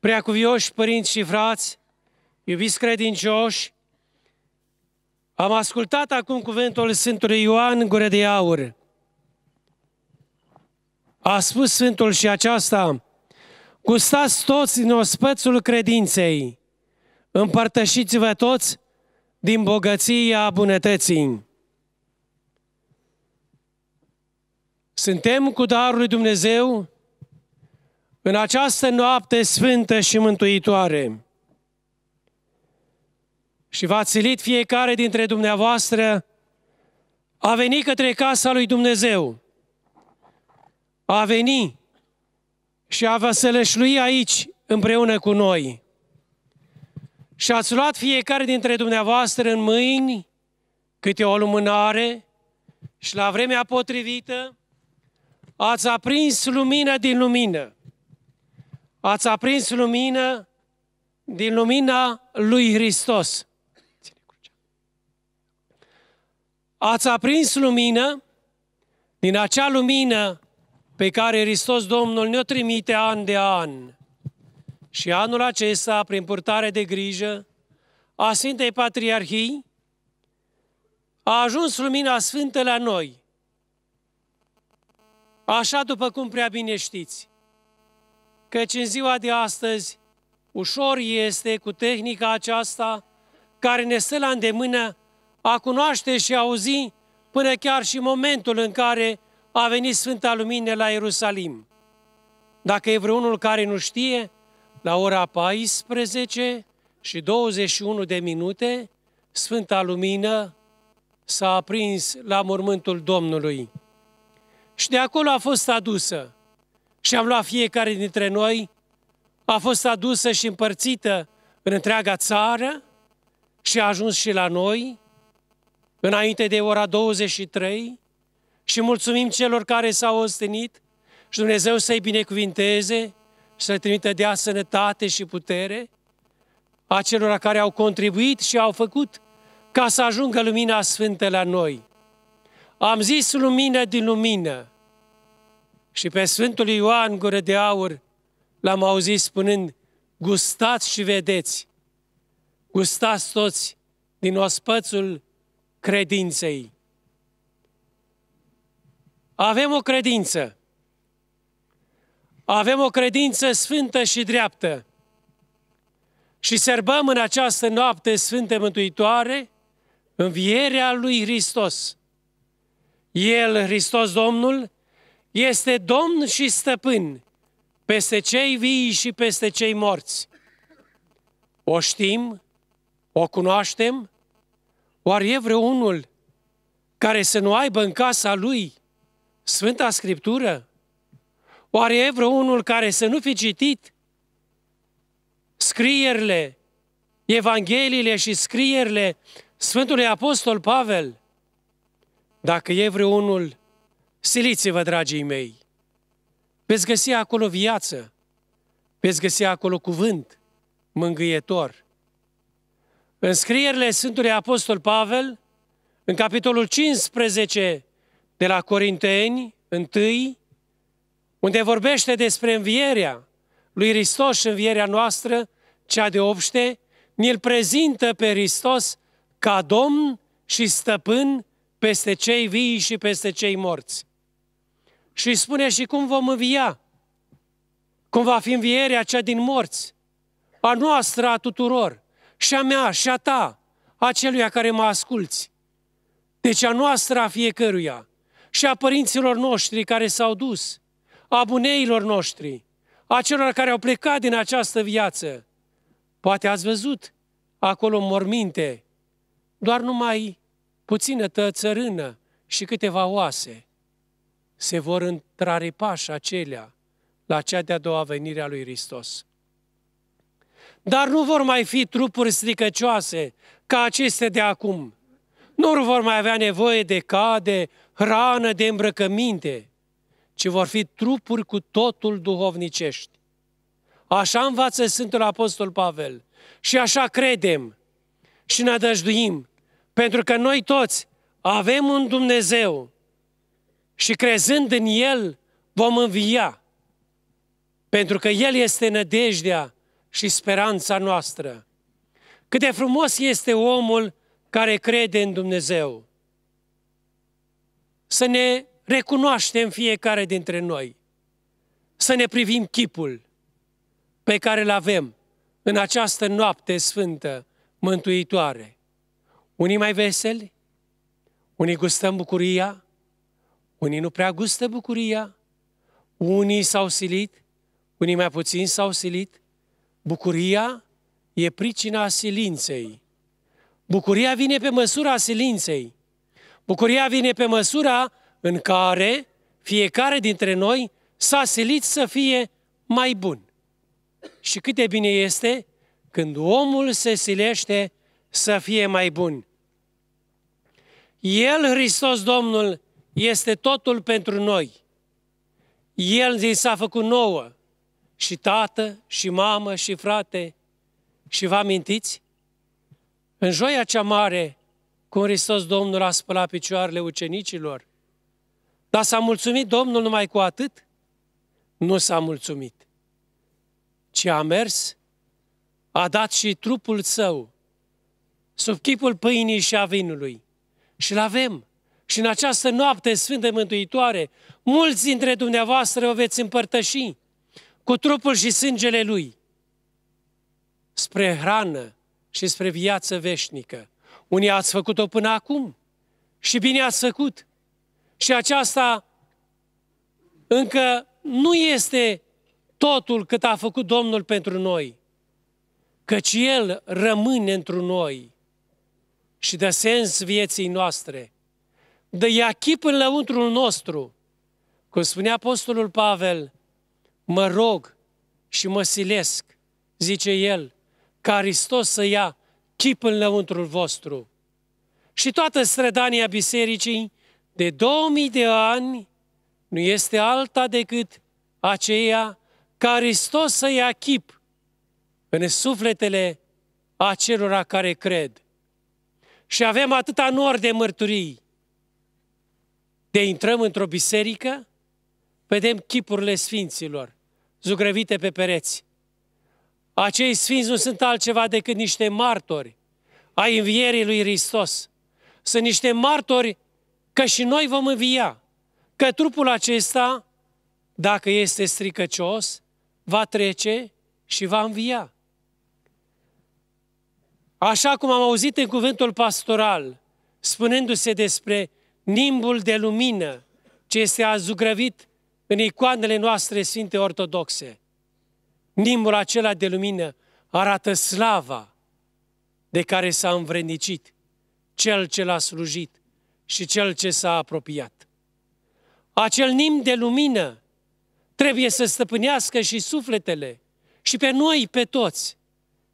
Preacuvioși părinți și frați, iubiți credincioși, am ascultat acum cuvântul Sfântului Ioan gure de Aur. A spus Sfântul și aceasta, gustați toți din ospățul credinței, împărtășiți-vă toți din bogăția bunătății. Suntem cu darul lui Dumnezeu în această noapte sfântă și mântuitoare. Și v-a țilit fiecare dintre dumneavoastră a venit către casa lui Dumnezeu, a venit și a vă sălășlui aici împreună cu noi. Și ați luat fiecare dintre dumneavoastră în mâini câte o lumânare și la vremea potrivită ați aprins lumină din lumină ați aprins lumină din lumina lui Hristos. Ați aprins lumină din acea lumină pe care Hristos Domnul ne-o trimite an de an. Și anul acesta, prin purtare de grijă a Sfintei Patriarhii, a ajuns lumina sfântă la noi. Așa după cum prea bine știți căci în ziua de astăzi ușor este cu tehnica aceasta care ne stă la îndemână a cunoaște și a auzi până chiar și momentul în care a venit Sfânta Lumină la Ierusalim. Dacă e vreunul care nu știe, la ora 14 și 21 de minute, Sfânta Lumină s-a aprins la mormântul Domnului. Și de acolo a fost adusă și am luat fiecare dintre noi, a fost adusă și împărțită în întreaga țară și a ajuns și la noi, înainte de ora 23, și mulțumim celor care s-au ostenit și Dumnezeu să-i binecuvinteze, să-i trimită dea sănătate și putere celor care au contribuit și au făcut ca să ajungă lumina sfântă la noi. Am zis lumină din lumină, și pe Sfântul Ioan Gură de Aur l-am auzit spunând, gustați și vedeți, gustați toți din ospățul credinței. Avem o credință. Avem o credință sfântă și dreaptă. Și serbăm în această noapte Sfânte Mântuitoare învierea lui Hristos. El, Hristos Domnul, este Domn și Stăpân peste cei vii și peste cei morți. O știm, o cunoaștem, oare e vreunul care să nu aibă în casa lui Sfânta Scriptură? Oare e vreunul care să nu fi citit scrierile, Evangheliile și scrierile Sfântului Apostol Pavel? Dacă e vreunul Siliți-vă, dragii mei! Veți găsi acolo viață, veți găsi acolo cuvânt mângâietor. În scrierile Sfântului Apostol Pavel, în capitolul 15 de la Corinteni, 1, unde vorbește despre învierea lui Hristos și învierea noastră, cea de obște, ni-l prezintă pe Hristos ca Domn și Stăpân peste cei vii și peste cei morți și îi spune și cum vom învia, cum va fi învierea cea din morți, a noastră, a tuturor, și a mea, și a ta, a celuia care mă asculți. Deci a noastră a fiecăruia și a părinților noștri care s-au dus, a buneilor noștri, a celor care au plecat din această viață. Poate ați văzut acolo morminte, doar numai puțină tățărână și câteva oase se vor intra și acelea la cea de-a doua venire a lui Hristos. Dar nu vor mai fi trupuri stricăcioase ca aceste de acum. Nu vor mai avea nevoie de cade, hrană, de îmbrăcăminte, ci vor fi trupuri cu totul duhovnicești. Așa învață Sfântul Apostol Pavel și așa credem și ne adăjduim, pentru că noi toți avem un Dumnezeu și crezând în El vom învia, pentru că El este nădejdea și speranța noastră. Cât de frumos este omul care crede în Dumnezeu. Să ne recunoaștem fiecare dintre noi, să ne privim chipul pe care îl avem în această noapte sfântă, mântuitoare. Unii mai veseli, unii gustăm bucuria, unii nu prea gustă bucuria, unii s-au silit, unii mai puțin s-au silit. Bucuria e pricina silinței. Bucuria vine pe măsura silinței. Bucuria vine pe măsura în care fiecare dintre noi s-a silit să fie mai bun. Și cât de bine este când omul se silește să fie mai bun. El, Hristos Domnul, este totul pentru noi. El zi s-a făcut nouă și tată, și mamă, și frate. Și vă amintiți? În joia cea mare, cum Hristos Domnul a spălat picioarele ucenicilor, dar s-a mulțumit Domnul numai cu atât? Nu s-a mulțumit, ci a mers, a dat și trupul său, sub chipul pâinii și a vinului. Și-l avem. Și în această noapte sfântă mântuitoare, mulți dintre dumneavoastră o veți împărtăși cu trupul și sângele Lui spre hrană și spre viață veșnică. Unii ați făcut-o până acum și bine ați făcut. Și aceasta încă nu este totul cât a făcut Domnul pentru noi, căci El rămâne întru noi și dă sens vieții noastre – de chip în lăuntrul nostru. Cum spunea Apostolul Pavel, mă rog și mă silesc, zice el, ca Hristos să ia chip în lăuntrul vostru. Și toată strădania bisericii de 2000 de ani nu este alta decât aceea ca Hristos să ia chip în sufletele acelora care cred. Și avem atâta nor de mărturii de intrăm într-o biserică, vedem chipurile sfinților, zugrăvite pe pereți. Acei sfinți nu sunt altceva decât niște martori ai învierii lui Hristos. Sunt niște martori că și noi vom învia, că trupul acesta, dacă este stricăcios, va trece și va învia. Așa cum am auzit în cuvântul pastoral, spunându-se despre nimbul de lumină ce este azugrăvit în icoanele noastre sfinte ortodoxe. Nimbul acela de lumină arată slava de care s-a învrednicit cel ce l-a slujit și cel ce s-a apropiat. Acel nim de lumină trebuie să stăpânească și sufletele, și pe noi, pe toți,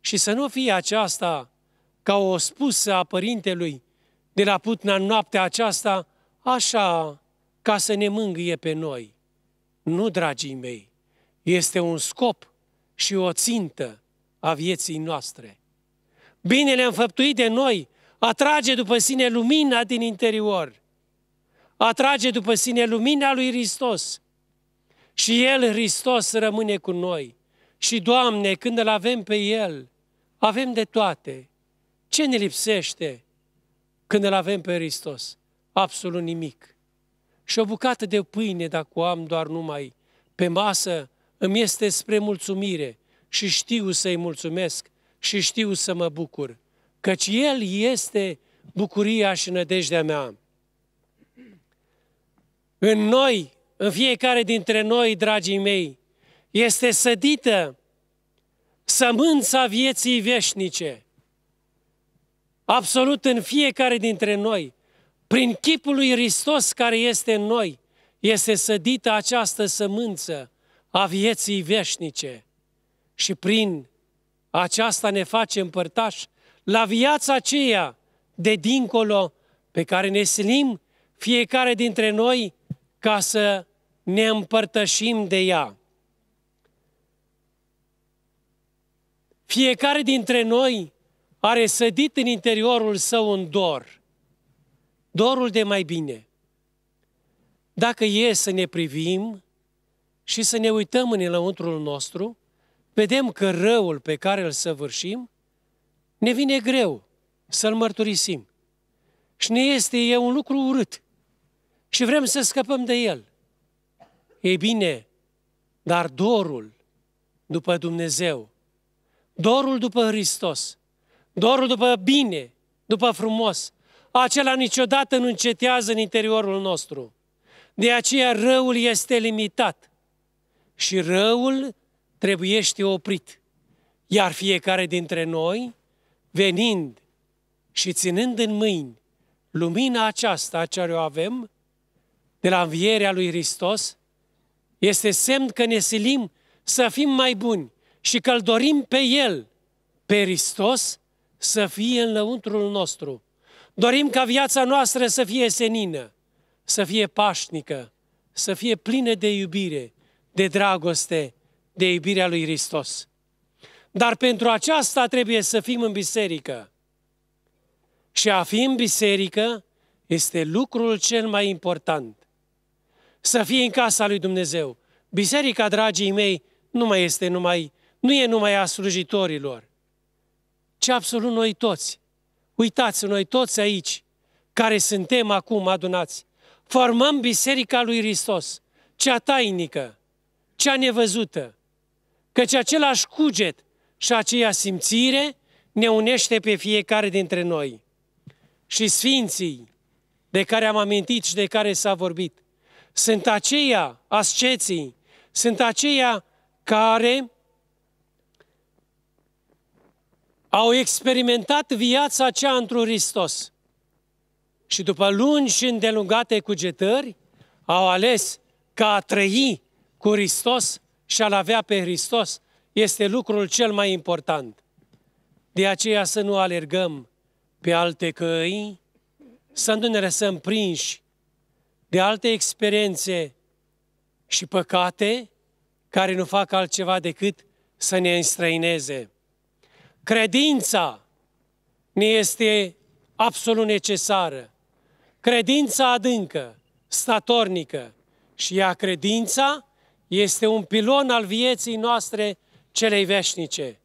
și să nu fie aceasta ca o spusă a Părintelui de la Putna în noaptea aceasta, așa ca să ne mângâie pe noi. Nu, dragii mei, este un scop și o țintă a vieții noastre. Binele înfăptuit de noi atrage după sine lumina din interior, atrage după sine lumina lui Hristos și El, Hristos, rămâne cu noi. Și, Doamne, când îl avem pe El, avem de toate. Ce ne lipsește? când îl avem pe Hristos? Absolut nimic. Și o bucată de pâine, dacă o am doar numai pe masă, îmi este spre mulțumire și știu să-i mulțumesc și știu să mă bucur, căci El este bucuria și nădejdea mea. În noi, în fiecare dintre noi, dragii mei, este sădită sămânța vieții veșnice absolut în fiecare dintre noi, prin chipul lui Hristos care este în noi, este sădită această sămânță a vieții veșnice și prin aceasta ne face împărtași la viața aceea de dincolo pe care ne silim fiecare dintre noi ca să ne împărtășim de ea. Fiecare dintre noi a resădit în interiorul său un dor, dorul de mai bine. Dacă e să ne privim și să ne uităm în elăuntrul nostru, vedem că răul pe care îl săvârșim ne vine greu să-l mărturisim. Și ne este e un lucru urât și vrem să scăpăm de el. Ei bine, dar dorul după Dumnezeu, dorul după Hristos, dorul după bine, după frumos, acela niciodată nu încetează în interiorul nostru. De aceea răul este limitat și răul trebuiește oprit. Iar fiecare dintre noi, venind și ținând în mâini lumina aceasta ce o avem, de la învierea lui Hristos, este semn că ne silim să fim mai buni și că-L dorim pe El, pe Hristos, să fie în lăuntrul nostru. Dorim ca viața noastră să fie senină, să fie pașnică, să fie plină de iubire, de dragoste, de iubirea lui Hristos. Dar pentru aceasta trebuie să fim în biserică. Și a fi în biserică este lucrul cel mai important. Să fie în casa lui Dumnezeu. Biserica, dragii mei, nu mai este numai, nu e numai a slujitorilor ci absolut noi toți. Uitați, noi toți aici, care suntem acum adunați, formăm Biserica lui Hristos, cea tainică, cea nevăzută, căci același cuget și aceea simțire ne unește pe fiecare dintre noi. Și Sfinții, de care am amintit și de care s-a vorbit, sunt aceia asceții, sunt aceia care au experimentat viața aceea într-un Hristos. Și după lungi și îndelungate cugetări, au ales ca a trăi cu Hristos și a-L avea pe Hristos este lucrul cel mai important. De aceea să nu alergăm pe alte căi, să nu ne lăsăm prinși de alte experiențe și păcate care nu fac altceva decât să ne înstrăineze. Credința ne este absolut necesară. Credința adâncă, statornică și ea credința este un pilon al vieții noastre celei veșnice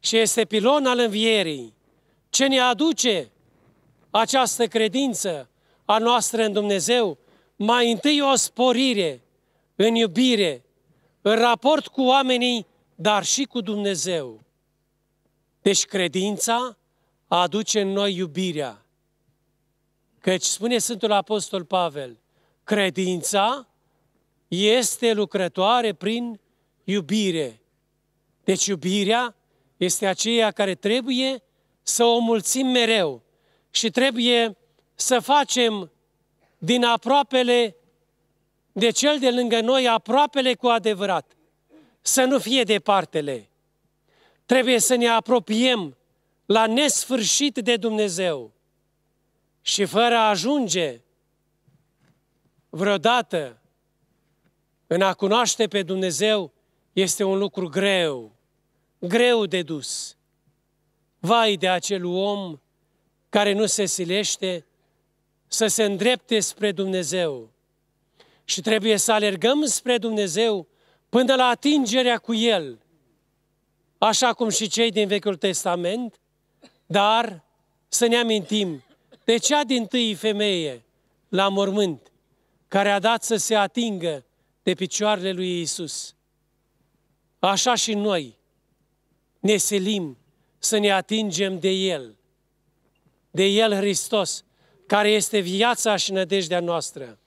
și este pilon al învierii. Ce ne aduce această credință a noastră în Dumnezeu? Mai întâi o sporire în iubire, în raport cu oamenii, dar și cu Dumnezeu. Deci credința aduce în noi iubirea. Căci spune Sfântul Apostol Pavel, credința este lucrătoare prin iubire. Deci iubirea este aceea care trebuie să o mulțim mereu și trebuie să facem din aproapele de cel de lângă noi, aproapele cu adevărat, să nu fie departele. Trebuie să ne apropiem la nesfârșit de Dumnezeu și fără a ajunge vreodată în a cunoaște pe Dumnezeu este un lucru greu, greu de dus. Vai de acel om care nu se silește să se îndrepte spre Dumnezeu. Și trebuie să alergăm spre Dumnezeu până la atingerea cu El așa cum și cei din Vechiul Testament, dar să ne amintim de cea din tâi femeie la mormânt, care a dat să se atingă de picioarele lui Isus. Așa și noi ne selim să ne atingem de El, de El Hristos, care este viața și nădejdea noastră.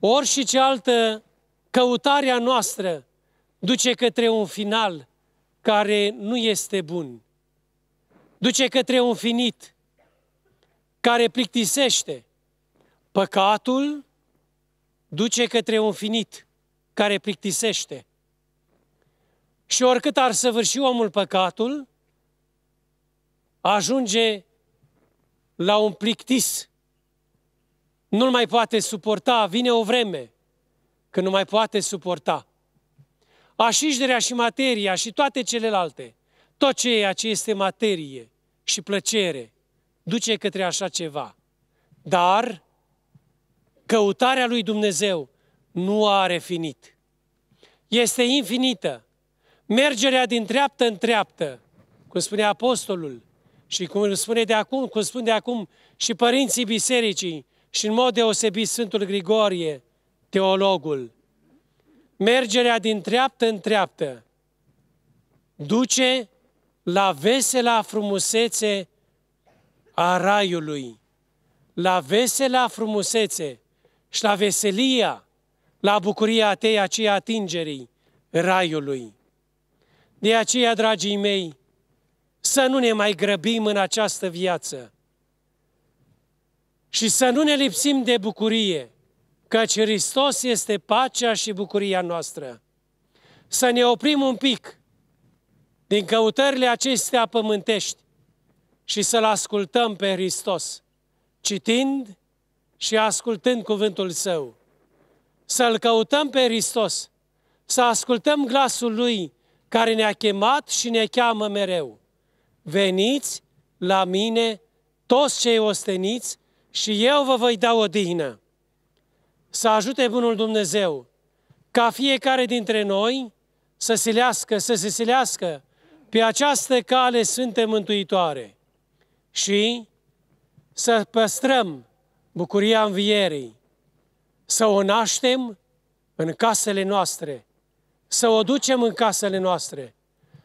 Ori și ce altă căutarea noastră duce către un final care nu este bun. Duce către un finit care plictisește. Păcatul duce către un finit care plictisește. Și oricât ar săvârși omul păcatul, ajunge la un plictis. Nu-l mai poate suporta, vine o vreme când nu mai poate suporta. Așișderea și materia și toate celelalte, tot ceea ce este materie și plăcere, duce către așa ceva. Dar căutarea lui Dumnezeu nu are finit. Este infinită. Mergerea din treaptă în treaptă, cum spune apostolul și cum spune de acum, cum spune de acum și părinții bisericii și în mod deosebit Sfântul Grigorie, teologul mergerea din treaptă în treaptă duce la vesela frumusețe a raiului, la vesela frumusețe și la veselia, la bucuria atei aceea atingerii raiului. De aceea, dragii mei, să nu ne mai grăbim în această viață și să nu ne lipsim de bucurie, căci Hristos este pacea și bucuria noastră. Să ne oprim un pic din căutările acestea pământești și să-L ascultăm pe Hristos, citind și ascultând cuvântul Său. Să-L căutăm pe Hristos, să ascultăm glasul Lui care ne-a chemat și ne cheamă mereu. Veniți la mine toți cei osteniți și eu vă voi da odihnă să ajute Bunul Dumnezeu ca fiecare dintre noi să se lească, să se silească pe această cale suntem Mântuitoare și să păstrăm bucuria învierii, să o naștem în casele noastre, să o ducem în casele noastre,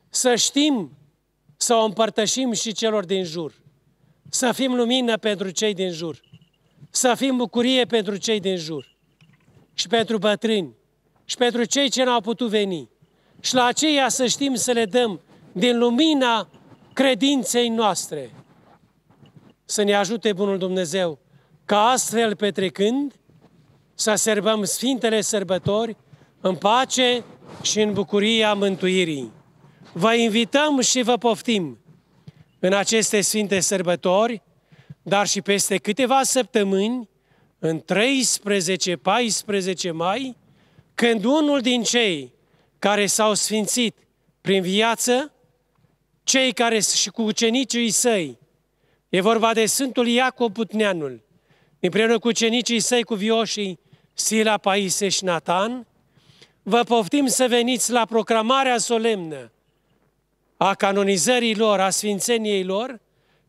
să știm să o împărtășim și celor din jur, să fim lumină pentru cei din jur, să fim bucurie pentru cei din jur și pentru bătrâni și pentru cei ce n-au putut veni. Și la aceia să știm să le dăm din lumina credinței noastre. Să ne ajute Bunul Dumnezeu ca astfel petrecând să serbăm Sfintele Sărbători în pace și în bucuria mântuirii. Vă invităm și vă poftim în aceste Sfinte Sărbători, dar și peste câteva săptămâni în 13-14 mai, când unul din cei care s-au sfințit prin viață, cei care și cu ucenicii săi, e vorba de Sfântul Iacob Putneanul, împreună cu ucenicii săi cu vioșii Sila, Paise și Natan, vă poftim să veniți la proclamarea solemnă a canonizării lor, a sfințeniei lor,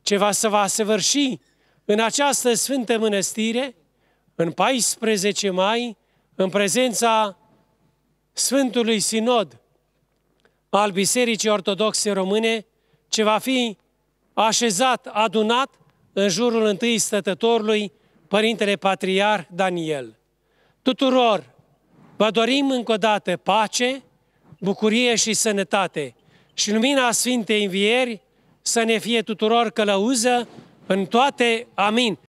ce va să va săvârși în această sfântă mănăstire, în 14 mai, în prezența Sfântului Sinod al Bisericii Ortodoxe Române, ce va fi așezat, adunat în jurul întâi stătătorului Părintele Patriar Daniel. Tuturor vă dorim încă o dată pace, bucurie și sănătate și lumina Sfintei Învieri să ne fie tuturor călăuză în toate. Amin.